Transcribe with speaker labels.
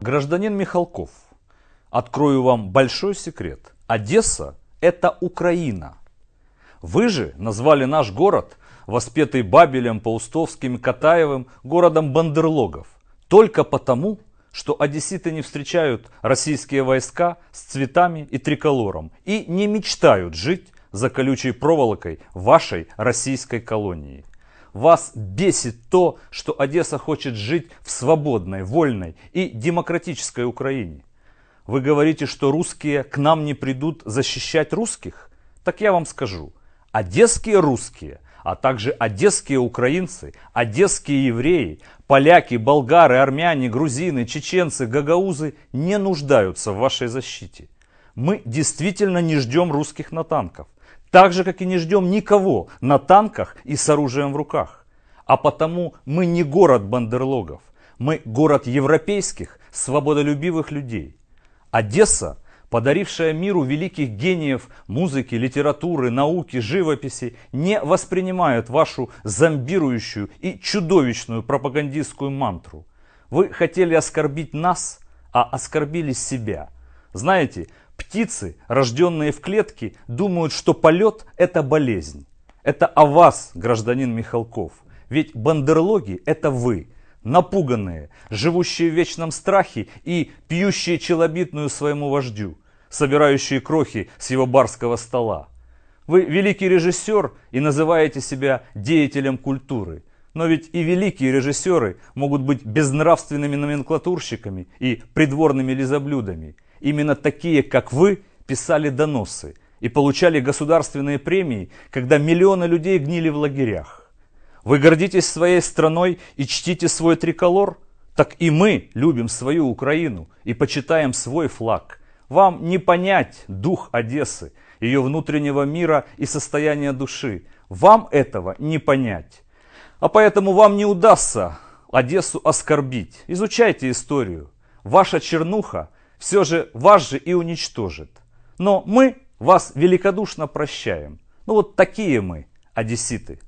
Speaker 1: Гражданин Михалков, открою вам большой секрет. Одесса – это Украина. Вы же назвали наш город, воспетый Бабелем, Паустовским, Катаевым, городом бандерлогов. Только потому, что одесситы не встречают российские войска с цветами и триколором и не мечтают жить за колючей проволокой вашей российской колонии вас бесит то, что Одесса хочет жить в свободной, вольной и демократической Украине? Вы говорите, что русские к нам не придут защищать русских? Так я вам скажу, одесские русские, а также одесские украинцы, одесские евреи, поляки, болгары, армяне, грузины, чеченцы, гагаузы не нуждаются в вашей защите. Мы действительно не ждем русских на танков. Так же, как и не ждем никого на танках и с оружием в руках. А потому мы не город бандерлогов, мы город европейских, свободолюбивых людей. Одесса, подарившая миру великих гениев музыки, литературы, науки, живописи, не воспринимает вашу зомбирующую и чудовищную пропагандистскую мантру. Вы хотели оскорбить нас, а оскорбили себя. Знаете, Птицы, рожденные в клетке, думают, что полет – это болезнь. Это о вас, гражданин Михалков. Ведь бандерлоги – это вы, напуганные, живущие в вечном страхе и пьющие челобитную своему вождю, собирающие крохи с его барского стола. Вы великий режиссер и называете себя деятелем культуры. Но ведь и великие режиссеры могут быть безнравственными номенклатурщиками и придворными лизоблюдами – Именно такие, как вы, писали доносы и получали государственные премии, когда миллионы людей гнили в лагерях. Вы гордитесь своей страной и чтите свой триколор? Так и мы любим свою Украину и почитаем свой флаг. Вам не понять дух Одессы, ее внутреннего мира и состояния души. Вам этого не понять. А поэтому вам не удастся Одессу оскорбить. Изучайте историю. Ваша чернуха – все же вас же и уничтожит. Но мы вас великодушно прощаем. Ну вот такие мы, одесситы.